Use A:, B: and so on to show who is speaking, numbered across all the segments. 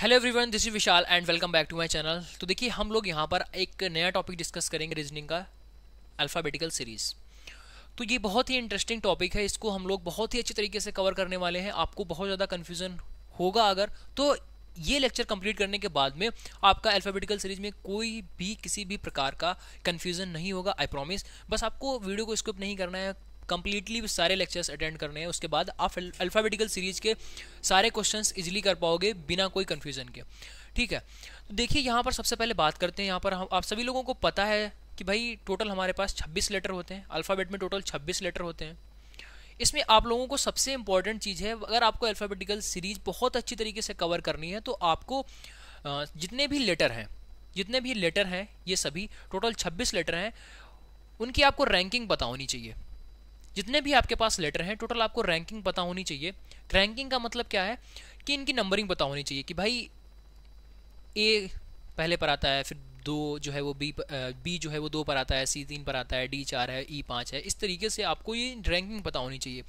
A: Hello everyone this is Vishal and welcome back to my channel तो देखिए हम लोग यहाँ पर एक नया टॉपिक डिस्कस करेंगे रीजनिंग का अल्फ़ाबेटिकल सीरीज़ तो ये बहुत ही इंटरेस्टिंग टॉपिक है इसको हम लोग बहुत ही अच्छे तरीके से कवर करने वाले हैं आपको बहुत ज़्यादा कन्फ्यूज़न होगा अगर तो ये लेक्चर कंप्लीट करने के बाद में आपका अल्फ़ाबेटिकल सीरीज़ में कोई भी किसी भी प्रकार का कन्फ्यूज़न नहीं होगा आई प्रॉमिस बस आपको वीडियो को स्किप नहीं करना है कंप्लीटली सारे लेक्चर्स अटेंड करने हैं उसके बाद आप अल्फ़ाबेटिकल सीरीज के सारे क्वेश्चंस इजीली कर पाओगे बिना कोई कन्फ्यूज़न के ठीक है तो देखिए यहाँ पर सबसे पहले बात करते हैं यहाँ पर हम आप सभी लोगों को पता है कि भाई टोटल हमारे पास छब्बीस लेटर होते हैं अल्फ़ाबेट में टोटल छब्बीस लेटर होते हैं इसमें आप लोगों को सबसे इंपॉर्टेंट चीज़ है अगर आपको अल्फ़ाबेटिकल सीरीज बहुत अच्छी तरीके से कवर करनी है तो आपको जितने भी लेटर हैं जितने भी लेटर हैं ये सभी टोटल 26 लेटर हैं उनकी आपको रैंकिंग पता होनी चाहिए जितने भी आपके पास लेटर हैं टोटल आपको रैंकिंग पता होनी चाहिए रैंकिंग का मतलब क्या है कि इनकी नंबरिंग पता होनी चाहिए कि भाई ए पहले पर आता है फिर दो जो है वो बी बी जो है वो दो पर आता है सी तीन पर आता है डी चार है ई e पाँच है इस तरीके से आपको ये रैंकिंग पता होनी चाहिए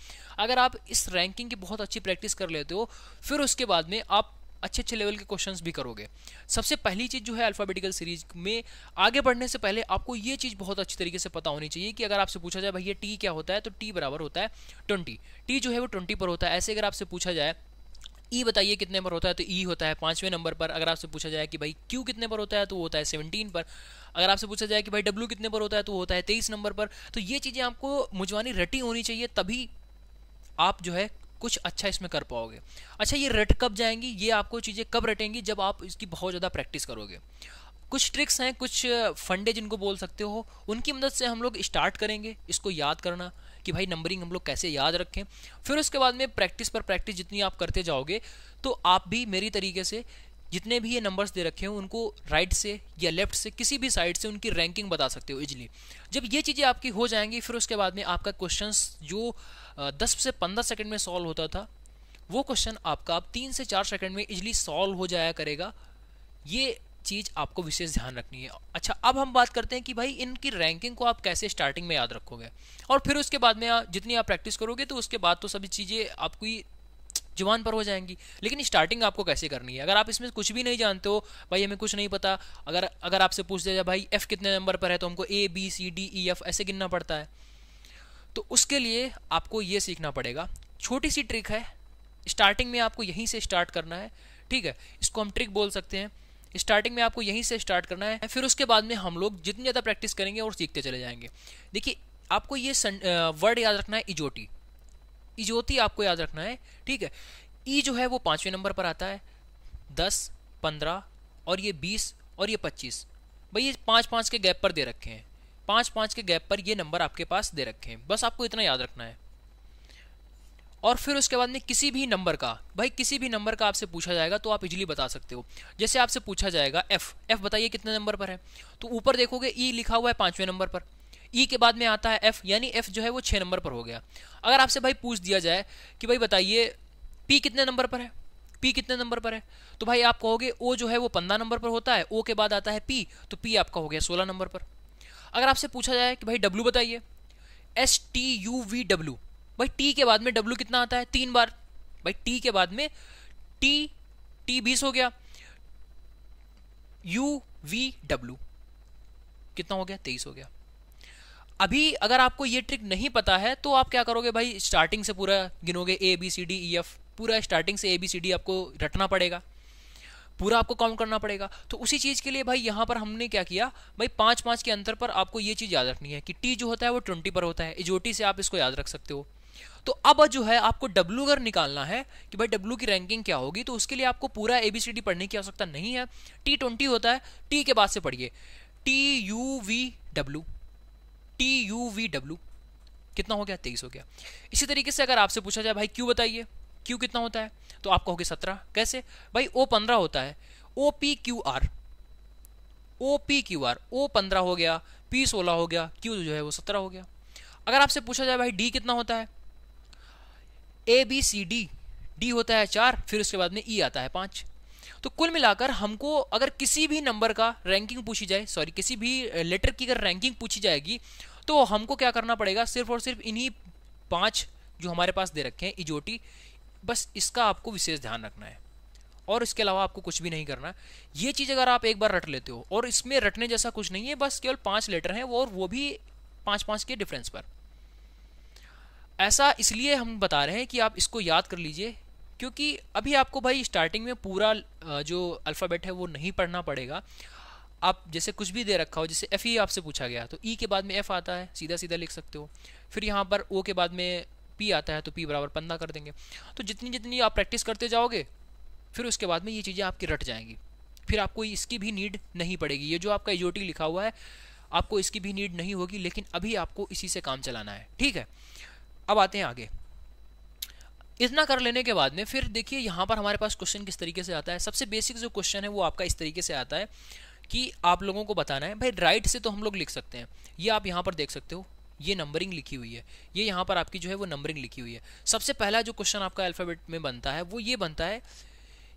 A: अगर आप इस रैंकिंग की बहुत अच्छी प्रैक्टिस कर लेते हो फिर उसके बाद में आप अच्छे अच्छे लेवल के क्वेश्चंस भी करोगे सबसे पहली चीज़ जो है अल्फ़ाबेटिकल सीरीज में आगे बढ़ने से पहले आपको ये चीज़ बहुत अच्छी तरीके से पता होनी चाहिए कि अगर आपसे पूछा जाए भैया टी क्या होता है तो टी बराबर होता है ट्वेंटी टी जो है वो ट्वेंटी पर होता है ऐसे अगर आपसे पूछा जाए ई e बताइए कितने पर होता है तो ई e होता है पाँचवें नंबर पर अगर आपसे पूछा जाए कि भाई क्यू कितने पर होता है तो वो होता है सेवनटीन पर अगर आपसे पूछा जाए कि भाई डब्ल्यू कितने पर होता है तो वो होता है तेईस नंबर पर तो ये चीज़ें आपको मुझवानी रटी होनी चाहिए तभी आप जो है कुछ अच्छा इसमें कर पाओगे अच्छा ये रट कब जाएंगी ये आपको चीज़ें कब रटेंगी जब आप इसकी बहुत ज़्यादा प्रैक्टिस करोगे कुछ ट्रिक्स हैं कुछ फंडे जिनको बोल सकते हो उनकी मदद से हम लोग स्टार्ट करेंगे इसको याद करना कि भाई नंबरिंग हम लोग कैसे याद रखें फिर उसके बाद में प्रैक्टिस पर प्रैक्टिस जितनी आप करते जाओगे तो आप भी मेरी तरीके से जितने भी ये नंबर्स दे रखे हैं उनको राइट से या लेफ्ट से किसी भी साइड से उनकी रैंकिंग बता सकते हो इजली जब ये चीज़ें आपकी हो जाएंगी फिर उसके बाद में आपका क्वेश्चन जो दस से पंद्रह सेकेंड में सॉल्व होता था वो क्वेश्चन आपका आप तीन से चार सेकेंड में इजली सॉल्व हो जाया करेगा ये चीज़ आपको विशेष ध्यान रखनी है अच्छा अब हम बात करते हैं कि भाई इनकी रैंकिंग को आप कैसे स्टार्टिंग में याद रखोगे और फिर उसके बाद में जितनी आप प्रैक्टिस करोगे तो उसके बाद तो सभी चीज़ें आपकी जवान पर हो जाएंगी लेकिन स्टार्टिंग आपको कैसे करनी है अगर आप इसमें कुछ भी नहीं जानते हो भाई हमें कुछ नहीं पता अगर अगर आपसे पूछ दिया जाए भाई एफ़ कितने नंबर पर है तो हमको A B C D E F ऐसे गिनना पड़ता है तो उसके लिए आपको ये सीखना पड़ेगा छोटी सी ट्रिक है स्टार्टिंग में आपको यहीं से स्टार्ट करना है ठीक है इसको हम ट्रिक बोल सकते हैं स्टार्टिंग में आपको यहीं से स्टार्ट करना है फिर उसके बाद में हम लोग जितनी ज़्यादा प्रैक्टिस करेंगे और सीखते चले जाएंगे देखिए आपको ये वर्ड याद रखना है इजोटी इजोती आपको याद रखना है ठीक है ई जो है वो पाँचवें नंबर पर आता है दस पंद्रह और ये बीस और ये पच्चीस भाई ये पाँच पाँच के गैप पर दे रखे हैं पाँच पाँच के गैप पर ये नंबर आपके पास दे रखे हैं बस आपको इतना याद रखना है और फिर उसके बाद में किसी भी नंबर का भाई किसी भी नंबर का आपसे पूछा जाएगा तो आप इजीली बता सकते हो जैसे आपसे पूछा जाएगा एफ एफ बताइए कितने नंबर पर है तो ऊपर देखोगे ई e लिखा हुआ है पाँचवें नंबर पर ई e के बाद में आता है एफ यानी एफ जो है वो छः नंबर पर हो गया अगर आपसे भाई पूछ दिया जाए कि भाई बताइए पी कितने नंबर पर है पी कितने नंबर पर है तो भाई आप कहोगे ओ जो है वो पंद्रह नंबर पर होता है ओ के बाद आता है पी तो पी आपका हो गया सोलह नंबर पर अगर आपसे पूछा जाए कि भाई डब्लू बताइए S T U V W भाई टी के बाद में डब्ल्यू कितना आता है तीन बार भाई टी के बाद में टी टी बीस हो गया यू वी डब्ल्यू कितना हो गया तेईस हो गया अभी अगर आपको ये ट्रिक नहीं पता है तो आप क्या करोगे भाई स्टार्टिंग से पूरा गिनोगे A B C D E F पूरा स्टार्टिंग से ए बी सी डी आपको रटना पड़ेगा पूरा आपको काउंट करना पड़ेगा तो उसी चीज़ के लिए भाई यहाँ पर हमने क्या किया भाई पाँच पाँच के अंतर पर आपको ये चीज़ याद रखनी है कि टी जो होता है वो ट्वेंटी पर होता है इजोटी से आप इसको याद रख सकते हो तो अब जो है आपको डब्ल्यू अगर निकालना है कि भाई डब्लू की रैंकिंग क्या होगी तो उसके लिए आपको पूरा ए बी सी डी पढ़ने की आवश्यकता नहीं है टी ट्वेंटी होता है टी के बाद से पढ़िए T U V W T U V W कितना हो गया तेईस हो गया इसी तरीके से अगर आपसे पूछा जाए भाई क्यू बताइए क्यू कितना होता है तो आप कहोगे सत्रह कैसे भाई ओ पंद्रह होता है O P Q R O P Q R O पंद्रह हो गया पी सोलह हो गया क्यू जो है वो सत्रह हो गया अगर आपसे पूछा जाए भाई डी कितना होता है A B C D D होता है चार फिर उसके बाद में ई e आता है पांच तो कुल मिलाकर हमको अगर किसी भी नंबर का रैंकिंग पूछी जाए सॉरी किसी भी लेटर की अगर रैंकिंग पूछी जाएगी तो हमको क्या करना पड़ेगा सिर्फ और सिर्फ इन्हीं पाँच जो हमारे पास दे रखे हैं इजोटी बस इसका आपको विशेष ध्यान रखना है और इसके अलावा आपको कुछ भी नहीं करना ये चीज़ अगर आप एक बार रट लेते हो और इसमें रटने जैसा कुछ नहीं है बस केवल पाँच लेटर हैं और वो भी पाँच पाँच के डिफरेंस पर ऐसा इसलिए हम बता रहे हैं कि आप इसको याद कर लीजिए क्योंकि अभी आपको भाई स्टार्टिंग में पूरा जो अल्फ़ाबेट है वो नहीं पढ़ना पड़ेगा आप जैसे कुछ भी दे रखा हो जैसे एफ़ ई e आपसे पूछा गया तो ई e के बाद में एफ़ आता है सीधा सीधा लिख सकते हो फिर यहाँ पर ओ के बाद में पी आता है तो पी बराबर पंद्रह कर देंगे तो जितनी जितनी आप प्रैक्टिस करते जाओगे फिर उसके बाद में ये चीज़ें आपकी रट जाएंगी फिर आपको इसकी भी नीड नहीं पड़ेगी ये जो आपका एजोटी e लिखा हुआ है आपको इसकी भी नीड नहीं होगी लेकिन अभी आपको इसी से काम चलाना है ठीक है अब आते हैं आगे इतना कर लेने के बाद में फिर देखिए यहाँ पर हमारे पास क्वेश्चन किस तरीके से आता है सबसे बेसिक जो क्वेश्चन है वो आपका इस तरीके से आता है कि आप लोगों को बताना है भाई राइट से तो हम लोग लिख सकते हैं ये आप यहाँ पर देख सकते हो ये नंबरिंग लिखी हुई है ये यहाँ पर आपकी जो है वो नंबरिंग लिखी हुई है सबसे पहला जो क्वेश्चन आपका अल्फ़ाबेट में बनता है वो ये बनता है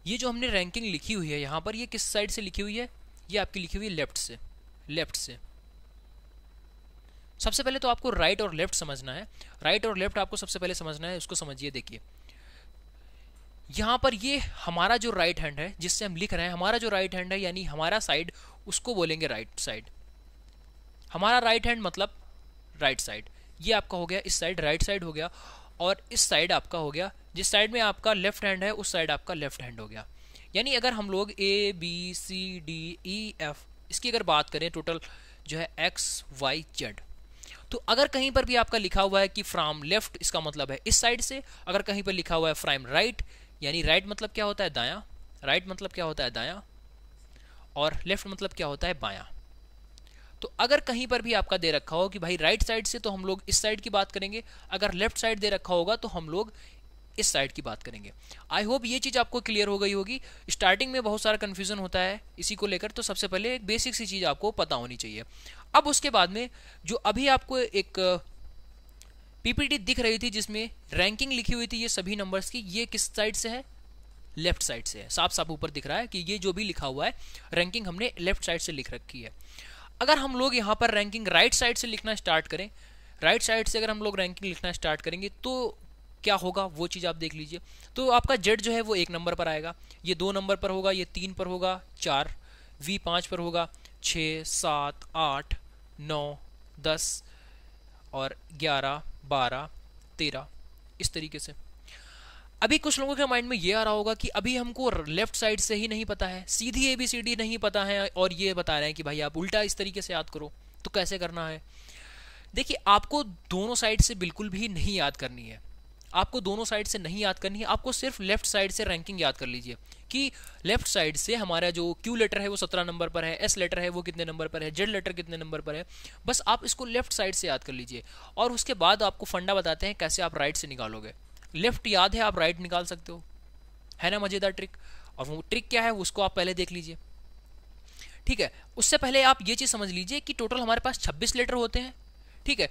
A: ये जो हमने रैंकिंग लिखी हुई है यहाँ पर ये किस साइड से लिखी हुई है ये आपकी लिखी हुई है लेफ्ट से लेफ्ट से सबसे पहले तो आपको राइट और लेफ्ट समझना है राइट और लेफ्ट आपको सबसे पहले समझना है उसको समझिए देखिए यहाँ पर ये हमारा जो राइट हैंड है जिससे हम लिख रहे हैं हमारा जो राइट हैंड है यानी हमारा साइड उसको बोलेंगे राइट साइड हमारा राइट हैंड मतलब राइट साइड ये आपका हो गया इस साइड राइट साइड हो गया और इस साइड आपका हो गया जिस साइड में आपका लेफ्ट हैंड है उस साइड आपका लेफ्ट हैंड हो गया यानी अगर हम लोग A B C D E F इसकी अगर बात करें टोटल जो है एक्स वाई जेड तो अगर कहीं पर भी आपका लिखा हुआ है कि फ्राम लेफ्ट इसका मतलब है इस साइड से अगर कहीं पर लिखा हुआ है फ्राम राइट यानी राइट मतलब क्या होता है दाया राइट मतलब क्या होता है दाया और लेफ्ट मतलब क्या होता है बाया तो अगर कहीं पर भी आपका दे रखा हो कि भाई राइट साइड से तो हम लोग इस साइड की बात करेंगे अगर लेफ्ट साइड दे रखा होगा तो हम लोग इस साइड की बात करेंगे आई होप ये चीज़ आपको क्लियर हो गई होगी स्टार्टिंग में बहुत सारा कन्फ्यूजन होता है इसी को लेकर तो सबसे पहले एक बेसिक सी चीज़ आपको पता होनी चाहिए अब उसके बाद में जो अभी आपको एक पीपीटी दिख रही थी जिसमें रैंकिंग लिखी हुई थी ये सभी नंबर्स की ये किस साइड से है लेफ्ट साइड से है साफ साफ ऊपर दिख रहा है कि ये जो भी लिखा हुआ है रैंकिंग हमने लेफ्ट साइड से लिख रखी है अगर हम लोग यहाँ पर रैंकिंग राइट साइड से लिखना स्टार्ट करें राइट साइड से अगर हम लोग रैंकिंग लिखना स्टार्ट करेंगे तो क्या होगा वो चीज़ आप देख लीजिए तो आपका जेड जो है वो एक नंबर पर आएगा ये दो नंबर पर होगा ये तीन पर होगा चार वी पाँच पर होगा छः सात आठ नौ दस और ग्यारह बारह तेरह इस तरीके से अभी कुछ लोगों के माइंड में ये आ रहा होगा कि अभी हमको लेफ्ट साइड से ही नहीं पता है सीधी ए बी सी डी नहीं पता है और ये बता रहे हैं कि भाई आप उल्टा इस तरीके से याद करो तो कैसे करना है देखिए आपको दोनों साइड से बिल्कुल भी नहीं याद करनी है आपको दोनों साइड से नहीं याद करनी है आपको सिर्फ लेफ्ट साइड से रैंकिंग याद कर लीजिए कि लेफ्ट साइड से हमारा जो क्यू लेटर है वो सत्रह नंबर पर है एस लेटर है वो कितने नंबर पर है जेड लेटर कितने नंबर पर है बस आप इसको लेफ्ट साइड से याद कर लीजिए और उसके बाद आपको फंडा बताते हैं कैसे आप राइट से निकालोगे लेफ्ट याद है आप राइट निकाल सकते हो है ना मज़ेदार ट्रिक और वो ट्रिक क्या है उसको आप पहले देख लीजिए ठीक है उससे पहले आप ये चीज़ समझ लीजिए कि टोटल हमारे पास 26 लेटर होते हैं ठीक है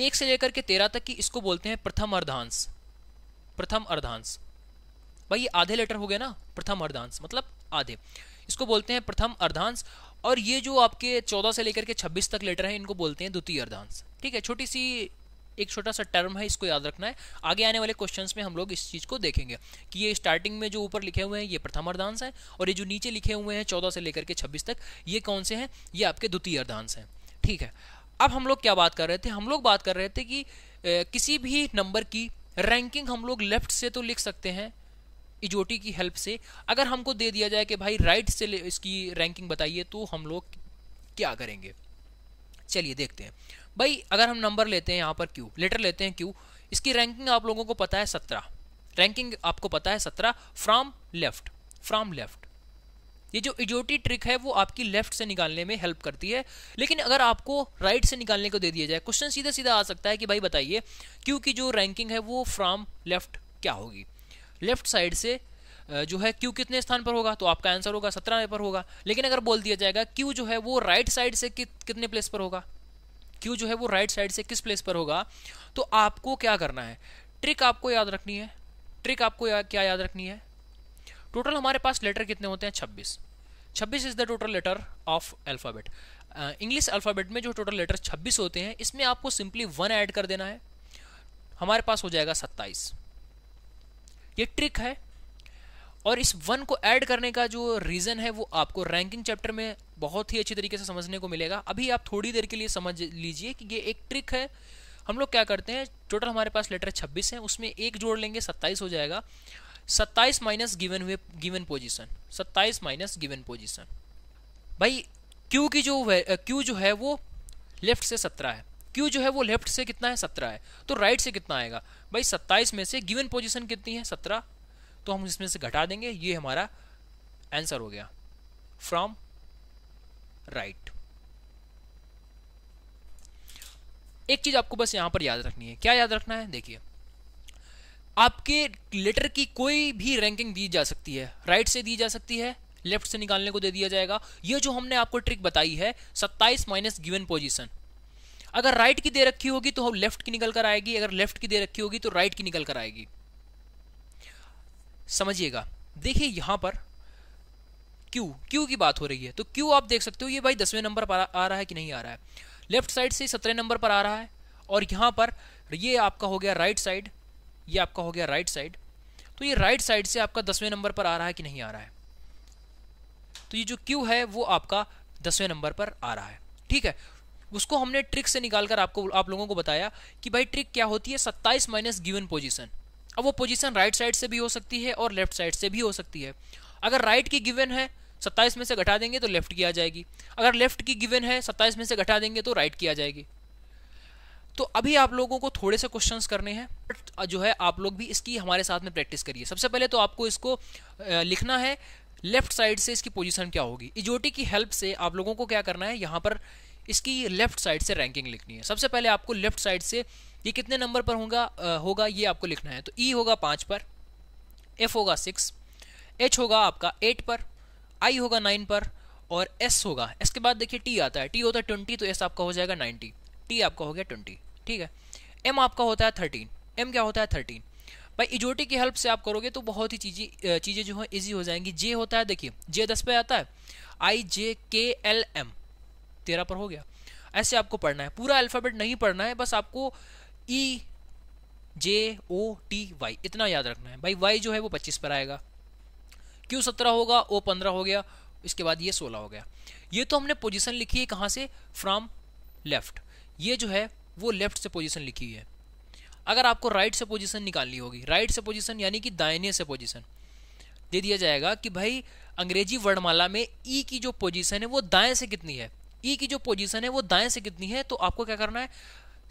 A: एक से लेकर के तेरह तक की इसको बोलते हैं प्रथम अर्धांश प्रथम अर्धांश भाई ये आधे लेटर हो गए ना प्रथम अर्धांश मतलब आधे इसको बोलते हैं प्रथम अर्धांश और ये जो आपके चौदह से लेकर के छब्बीस तक लेटर हैं इनको बोलते हैं द्वितीय अर्धांश ठीक है छोटी सी एक छोटा सा टर्म है इसको याद रखना है आगे आने वाले क्वेश्चंस में हम लोग इस चीज़ को देखेंगे कि ये स्टार्टिंग में जो ऊपर लिखे हुए हैं ये प्रथम अर्धांश है और ये जो नीचे लिखे हुए हैं चौदह से लेकर के छब्बीस तक ये कौन से हैं ये आपके द्वितीय अर्धांश हैं ठीक है अब हम लोग क्या बात कर रहे थे हम लोग बात कर रहे थे कि ए, किसी भी नंबर की रैंकिंग हम लोग लेफ्ट से तो लिख सकते हैं इजोटी की हेल्प से अगर हमको दे दिया जाए कि भाई राइट से इसकी रैंकिंग बताइए तो हम लोग क्या करेंगे चलिए देखते हैं भाई अगर हम नंबर लेते हैं यहाँ पर क्यू लेटर लेते हैं क्यू इसकी रैंकिंग आप लोगों को पता है सत्रह रैंकिंग आपको पता है सत्रह फ्राम लेफ्ट फ्राम लेफ्ट ये जो इजोटी ट्रिक है वो आपकी लेफ्ट से निकालने में हेल्प करती है लेकिन अगर आपको राइट से निकालने को दे दिया जाए क्वेश्चन सीधा सीधा आ सकता है कि भाई बताइए क्यू की जो रैंकिंग है वो फ्रॉम लेफ्ट क्या होगी लेफ्ट साइड से जो है क्यू कितने स्थान पर होगा तो आपका आंसर होगा सत्रहवें पर होगा लेकिन अगर बोल दिया जाएगा क्यू जो है वो राइट साइड से कि, कितने प्लेस पर होगा क्यू जो है वो राइट साइड से किस प्लेस पर होगा तो आपको क्या करना है ट्रिक आपको याद रखनी है ट्रिक आपको या, क्या याद रखनी है टोटल हमारे पास लेटर कितने होते हैं छब्बीस छब्बीस is the total letter of alphabet English alphabet में जो टोटल लेटर छब्बीस होते हैं इसमें आपको सिंपली वन ऐड कर देना है हमारे पास हो जाएगा सत्ताईस ये ट्रिक है और इस वन को ऐड करने का जो रीज़न है वो आपको रैंकिंग चैप्टर में बहुत ही अच्छी तरीके से समझने को मिलेगा अभी आप थोड़ी देर के लिए समझ लीजिए कि ये एक ट्रिक है हम लोग क्या करते हैं टोटल हमारे पास लेटर 26 हैं उसमें एक जोड़ लेंगे 27 हो जाएगा सत्ताईस माइनस गिवन हुए गिवन पोजीशन सत्ताईस माइनस गिवन पोजीशन भाई क्यू की जो क्यू जो है वो लेफ्ट से सत्रह है क्यू जो है वो लेफ्ट से कितना है सत्रह है तो राइट से कितना आएगा भाई सत्ताईस में से गिवन पोजिशन कितनी है सत्रह तो हम इसमें से घटा देंगे ये हमारा आंसर हो गया फ्रॉम राइट right. एक चीज आपको बस यहां पर याद रखनी है क्या याद रखना है देखिए आपके लेटर की कोई भी रैंकिंग दी जा सकती है राइट से दी जा सकती है लेफ्ट से निकालने को दे दिया जाएगा ये जो हमने आपको ट्रिक बताई है सत्ताईस माइनस गिवन पोजिशन अगर राइट की दे रखी होगी तो लेफ्ट की निकल कर आएगी अगर लेफ्ट की दे रखी होगी तो राइट की निकल कर आएगी समझिएगा देखिए यहां पर क्यू क्यू की बात हो रही है तो क्यू आप देख सकते हो ये भाई दसवें नंबर पर आ रहा है कि नहीं आ रहा है लेफ्ट साइड से सत्रह नंबर पर आ रहा है और यहां पर ये आपका हो गया राइट साइड ये आपका हो गया राइट साइड तो ये राइट साइड से आपका दसवें नंबर पर आ रहा है कि नहीं आ रहा है तो ये जो क्यू है वो आपका दसवें नंबर पर आ रहा है ठीक है उसको हमने ट्रिक से निकाल कर आपको आप लोगों को बताया कि भाई ट्रिक क्या होती है सत्ताईस माइनस गिवन पोजिशन अब वो पोजिशन राइट साइड से भी हो सकती है और लेफ्ट साइड से भी हो सकती है अगर राइट की गिवन है सत्ताईस में से घटा देंगे तो लेफ्ट की आ जाएगी अगर लेफ्ट की गिवन है सत्ताईस में से घटा देंगे तो राइट की आ जाएगी तो अभी आप लोगों को थोड़े से क्वेश्चन करने हैं जो है आप लोग भी इसकी हमारे साथ में प्रैक्टिस करिए सबसे पहले तो आपको इसको लिखना है लेफ्ट साइड से इसकी पोजीशन क्या होगी इजोटी की हेल्प से आप लोगों को क्या करना है यहाँ पर इसकी लेफ्ट साइड से रैंकिंग लिखनी है सबसे पहले आपको लेफ्ट साइड से ये कितने नंबर पर होगा होगा ये आपको लिखना है तो ई e होगा पाँच पर एफ होगा सिक्स एच होगा आपका एट पर आई होगा नाइन पर और एस होगा एस के बाद देखिए टी आता है टी होता है ट्वेंटी तो एस आपका हो जाएगा नाइन्टी टी आपका हो गया ट्वेंटी ठीक है एम आपका होता है थर्टीन एम क्या होता है थर्टीन भाई इजोटी की हेल्प से आप करोगे तो बहुत ही चीज़ें चीज़ें जो है इजी हो जाएंगी जे होता है देखिए जे दस पे आता है आई जे के एल एम तेरह पर हो गया ऐसे आपको पढ़ना है पूरा अल्फ़ाबेट नहीं पढ़ना है बस आपको ई जे ओ टी वाई इतना याद रखना है भाई वाई जो है वो पच्चीस पर आएगा क्यू सत्रह होगा ओ पंद्रह हो गया इसके बाद ये सोलह हो गया ये तो हमने पोजिशन लिखी है कहाँ से फ्रॉम लेफ्ट ये जो है वो लेफ्ट से पोजीशन लिखी हुई है अगर आपको राइट से पोजीशन निकालनी होगी राइट से पोजीशन यानी कि दाहिने से पोजीशन दे दिया जाएगा कि भाई अंग्रेजी वर्णमाला में ई e की जो पोजीशन है वो दाएं से कितनी है ई e की जो पोजीशन है वो दाएं से कितनी है तो आपको क्या करना है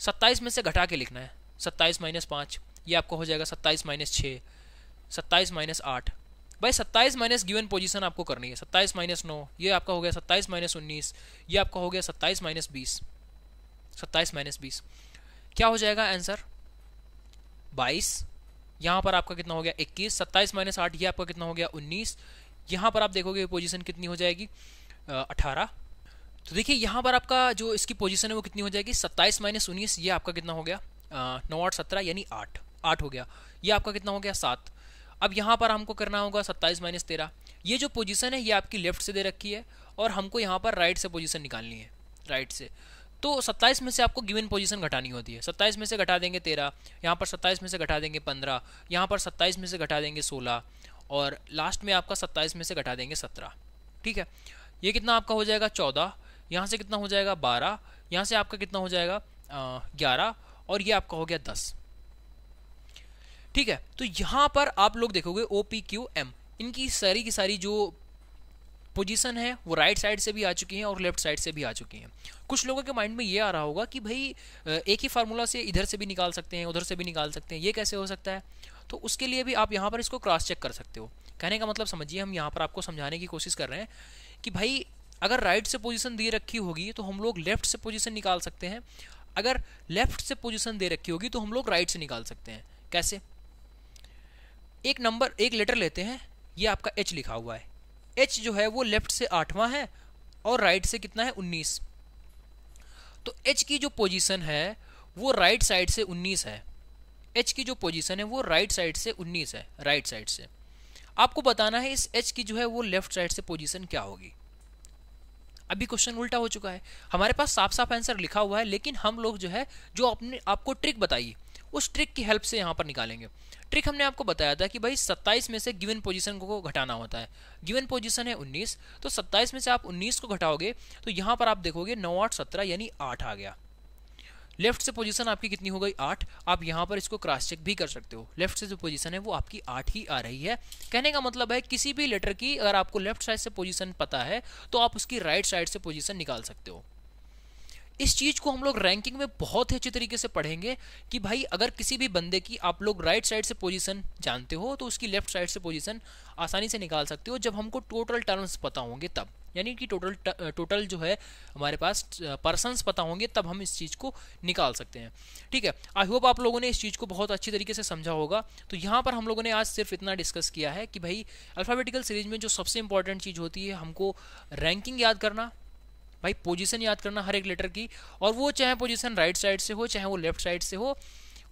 A: सत्ताईस में से घटा के लिखना है सत्ताईस माइनस पाँच ये आपका हो जाएगा सत्ताईस माइनस छः सत्ताईस माइनस आठ भाई सत्ताईस माइनस गिवन पोजीशन आपको करनी है सत्ताईस माइनस नौ ये आपका हो गया सत्ताईस माइनस उन्नीस ये आपका हो गया सत्ताईस माइनस बीस सत्ताईस माइनस बीस क्या हो जाएगा आंसर बाईस यहाँ पर आपका कितना हो गया इक्कीस सत्ताईस माइनस आठ ये आपका कितना हो गया उन्नीस यहाँ पर आप देखोगे पोजिशन कितनी हो जाएगी अठारह तो देखिए यहाँ पर आपका जो इसकी पोजीशन है वो कितनी हो जाएगी सत्ताईस माइनस उन्नीस ये आपका कितना हो गया नौ आठ सत्रह यानी आठ आठ हो गया ये आपका कितना हो गया सात अब यहाँ पर हमको करना होगा सत्ताईस माइनस तेरह ये जो पोजीशन है ये आपकी लेफ्ट से दे रखी है और हमको यहाँ पर राइट से पोजीशन निकालनी है राइट से तो 27 में से आपको गिवन पोजीशन घटानी होती है 27 में से घटा देंगे 13 यहाँ पर 27 में से घटा देंगे 15 यहाँ पर 27 में से घटा देंगे 16 और लास्ट में आपका 27 में से घटा देंगे 17 ठीक है ये कितना आपका हो जाएगा 14 यहाँ से कितना हो जाएगा 12 यहाँ से आपका कितना हो जाएगा ग्यारह और ये आपका हो गया दस ठीक है तो यहाँ पर आप लोग देखोगे ओ पी क्यू एम इनकी सारी की सारी जो पोजीशन है वो राइट right साइड से भी आ चुकी हैं और लेफ्ट साइड से भी आ चुकी हैं कुछ लोगों के माइंड में ये आ रहा होगा कि भाई एक ही फार्मूला से इधर से भी निकाल सकते हैं उधर से भी निकाल सकते हैं ये कैसे हो सकता है तो उसके लिए भी आप यहाँ पर इसको क्रॉस चेक कर सकते हो कहने का मतलब समझिए हम यहाँ पर आपको समझाने की कोशिश कर रहे हैं कि भाई अगर राइट से पोजिशन दे रखी होगी तो हम लोग लेफ्ट से पोजिशन निकाल सकते हैं अगर लेफ्ट से पोजिशन दे रखी होगी तो हम लोग राइट से निकाल सकते हैं कैसे एक नंबर एक लेटर लेते हैं ये आपका एच लिखा हुआ है एच जो है वो लेफ्ट से आठवां है और राइट से कितना है उन्नीस तो एच की जो पोजीशन है वो राइट साइड से उन्नीस है एच की जो पोजीशन है वो राइट साइड से उन्नीस है राइट साइड से आपको बताना है इस एच की जो है वो लेफ्ट साइड से पोजीशन क्या होगी अभी क्वेश्चन उल्टा हो चुका है हमारे पास साफ साफ आंसर लिखा हुआ है लेकिन हम लोग जो है जो अपने आपको ट्रिक बताइए उस ट्रिक की हेल्प से यहाँ पर निकालेंगे ट्रिक हमने आपको बताया था कि भाई 27 में से गिवन पोजीशन को घटाना होता है गिवन पोजीशन है 19 तो 27 में से आप 19 को घटाओगे तो यहाँ पर आप देखोगे नौ आठ सत्रह यानी आठ आ गया लेफ्ट से पोजीशन आपकी कितनी हो गई आठ आप यहाँ पर इसको क्रॉस चेक भी कर सकते हो लेफ्ट से जो पोजीशन है वो आपकी आठ ही आ रही है कहने का मतलब है किसी भी लेटर की अगर आपको लेफ्ट साइड से पोजीशन पता है तो आप उसकी राइट साइड से पोजीशन निकाल सकते हो इस चीज़ को हम लोग रैंकिंग में बहुत ही अच्छे तरीके से पढ़ेंगे कि भाई अगर किसी भी बंदे की आप लोग राइट साइड से पोजीशन जानते हो तो उसकी लेफ्ट साइड से पोजीशन आसानी से निकाल सकते हो जब हमको टोटल टर्म्स पता होंगे तब यानी कि टोटल टोटल जो है हमारे पास पर्सनस पता होंगे तब हम इस चीज़ को निकाल सकते हैं ठीक है आई होप आप लोगों ने इस चीज़ को बहुत अच्छी तरीके से समझा होगा तो यहाँ पर हम लोगों ने आज सिर्फ इतना डिस्कस किया है कि भाई अल्फ़ाबेटिकल सीरीज में जो सबसे इंपॉर्टेंट चीज़ होती है हमको रैंकिंग याद करना भाई पोजीशन याद करना हर एक लेटर की और वो चाहे पोजीशन राइट साइड से हो चाहे वो लेफ्ट साइड से हो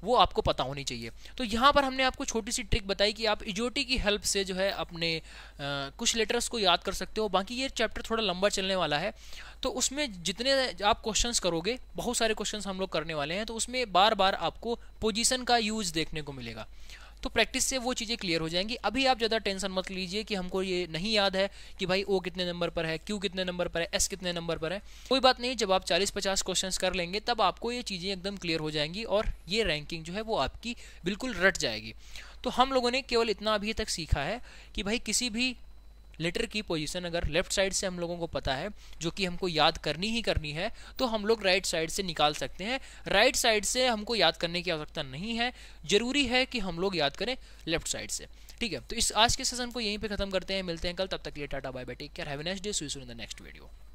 A: वो आपको पता होनी चाहिए तो यहाँ पर हमने आपको छोटी सी ट्रिक बताई कि आप इजोटी की हेल्प से जो है अपने आ, कुछ लेटर्स को याद कर सकते हो बाकी ये चैप्टर थोड़ा लंबा चलने वाला है तो उसमें जितने आप क्वेश्चंस करोगे बहुत सारे क्वेश्चंस हम लोग करने वाले हैं तो उसमें बार बार आपको पोजीशन का यूज देखने को मिलेगा तो प्रैक्टिस से वो चीज़ें क्लियर हो जाएंगी अभी आप ज़्यादा टेंशन मत लीजिए कि हमको ये नहीं याद है कि भाई ओ कितने नंबर पर है क्यू कितने नंबर पर है एस कितने नंबर पर है कोई बात नहीं जब आप चालीस पचास क्वेश्चन कर लेंगे तब आपको ये चीज़ें एकदम क्लियर हो जाएंगी और ये रैंकिंग जो है वो आपकी बिल्कुल रट जाएगी तो हम लोगों ने केवल इतना अभी तक सीखा है कि भाई किसी भी लेटर की पोजीशन अगर लेफ्ट साइड से हम लोगों को पता है जो कि हमको याद करनी ही करनी है तो हम लोग राइट साइड से निकाल सकते हैं राइट साइड से हमको याद करने की आवश्यकता नहीं है ज़रूरी है कि हम लोग याद करें लेफ्ट साइड से ठीक है तो इस आज के सेशन को यहीं पे खत्म करते हैं मिलते हैं कल तब तक लिए tata bye bye take care have next day soon the next video